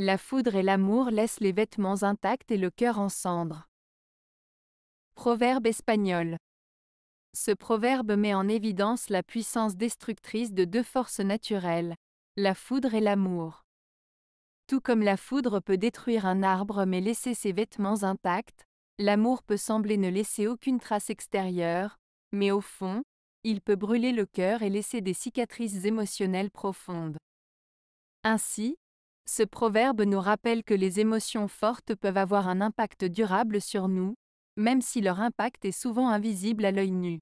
La foudre et l'amour laissent les vêtements intacts et le cœur en cendres. Proverbe espagnol. Ce proverbe met en évidence la puissance destructrice de deux forces naturelles, la foudre et l'amour. Tout comme la foudre peut détruire un arbre mais laisser ses vêtements intacts, l'amour peut sembler ne laisser aucune trace extérieure, mais au fond, il peut brûler le cœur et laisser des cicatrices émotionnelles profondes. Ainsi, ce proverbe nous rappelle que les émotions fortes peuvent avoir un impact durable sur nous, même si leur impact est souvent invisible à l'œil nu.